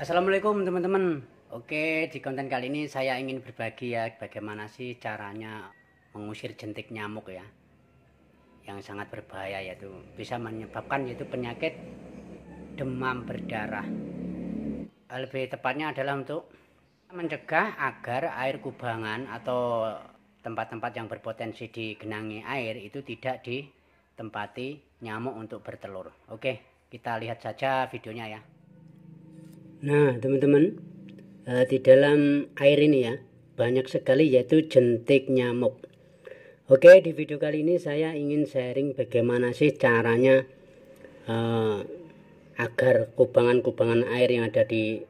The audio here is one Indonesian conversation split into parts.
Assalamualaikum teman-teman Oke di konten kali ini saya ingin berbagi ya Bagaimana sih caranya mengusir jentik nyamuk ya Yang sangat berbahaya yaitu Bisa menyebabkan yaitu penyakit demam berdarah Lebih tepatnya adalah untuk mencegah agar air kubangan atau tempat-tempat yang berpotensi digenangi air itu tidak ditempati nyamuk untuk bertelur Oke kita lihat saja videonya ya Nah, teman-teman, eh, di dalam air ini ya, banyak sekali yaitu jentik nyamuk. Oke, di video kali ini saya ingin sharing bagaimana sih caranya uh, agar kubangan-kubangan air yang ada di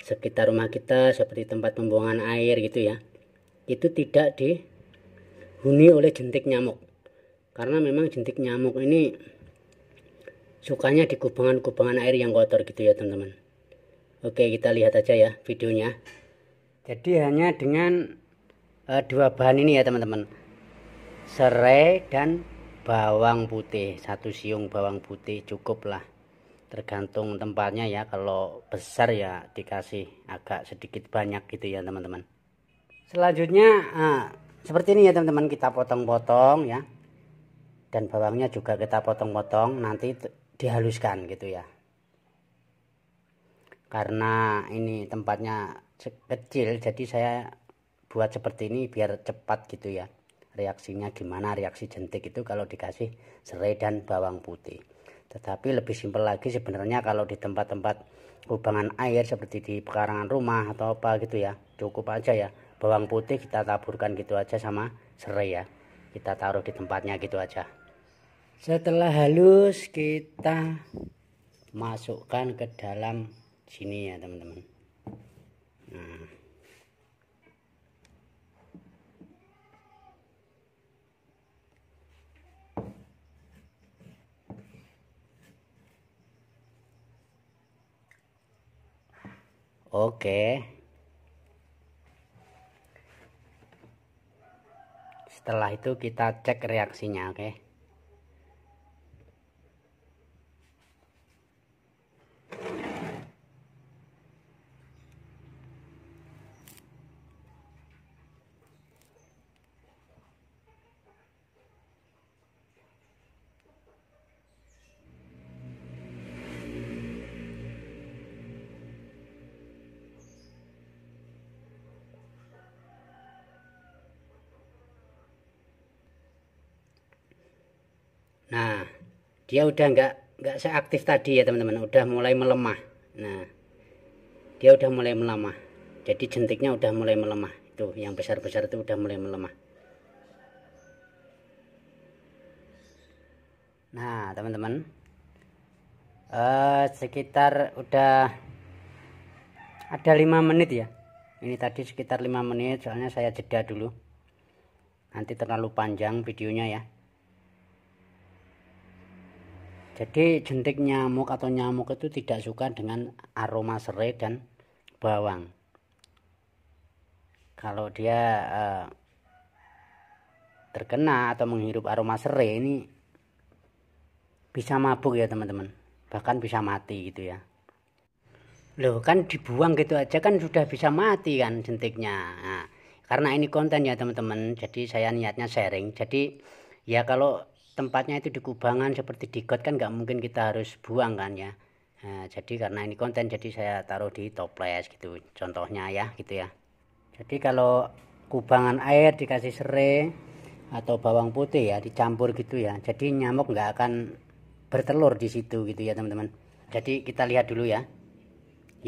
sekitar rumah kita seperti tempat pembuangan air gitu ya. Itu tidak dihuni oleh jentik nyamuk. Karena memang jentik nyamuk ini sukanya di kubangan-kubangan air yang kotor gitu ya, teman-teman. Oke kita lihat aja ya videonya jadi hanya dengan uh, dua bahan ini ya teman-teman serai dan bawang putih satu siung bawang putih cukup lah tergantung tempatnya ya kalau besar ya dikasih agak sedikit banyak gitu ya teman-teman selanjutnya uh, seperti ini ya teman-teman kita potong-potong ya dan bawangnya juga kita potong-potong nanti dihaluskan gitu ya karena ini tempatnya kecil jadi saya buat seperti ini biar cepat gitu ya reaksinya gimana reaksi jentik itu kalau dikasih serai dan bawang putih tetapi lebih simpel lagi sebenarnya kalau di tempat-tempat kubangan air seperti di pekarangan rumah atau apa gitu ya cukup aja ya bawang putih kita taburkan gitu aja sama serai ya kita taruh di tempatnya gitu aja setelah halus kita masukkan ke dalam sini ya teman-teman nah Oke. Setelah itu kita cek reaksinya, oke. Okay? Nah, dia udah nggak nggak seaktif tadi ya teman-teman, udah mulai melemah. Nah, dia udah mulai melemah. Jadi jentiknya udah mulai melemah. Itu yang besar-besar itu udah mulai melemah. Nah, teman-teman, eh, sekitar udah ada lima menit ya. Ini tadi sekitar lima menit, soalnya saya jeda dulu. Nanti terlalu panjang videonya ya. Jadi jentik nyamuk atau nyamuk itu tidak suka dengan aroma serai dan bawang. Kalau dia eh, terkena atau menghirup aroma serai ini bisa mabuk ya teman-teman. Bahkan bisa mati gitu ya. Loh kan dibuang gitu aja kan sudah bisa mati kan jentiknya. Nah, karena ini konten ya teman-teman. Jadi saya niatnya sharing. Jadi ya kalau tempatnya itu di kubangan seperti di got kan nggak mungkin kita harus buang kan ya nah, jadi karena ini konten jadi saya taruh di toples gitu contohnya ya gitu ya jadi kalau kubangan air dikasih serai atau bawang putih ya dicampur gitu ya jadi nyamuk nggak akan bertelur di situ gitu ya teman-teman jadi kita lihat dulu ya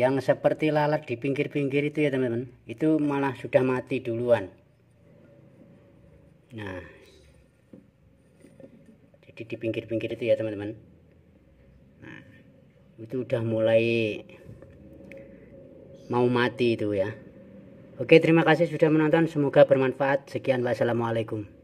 yang seperti lalat di pinggir-pinggir itu ya teman-teman itu malah sudah mati duluan nah di, di pinggir-pinggir itu ya teman-teman nah itu udah mulai mau mati itu ya oke terima kasih sudah menonton semoga bermanfaat sekian wassalamualaikum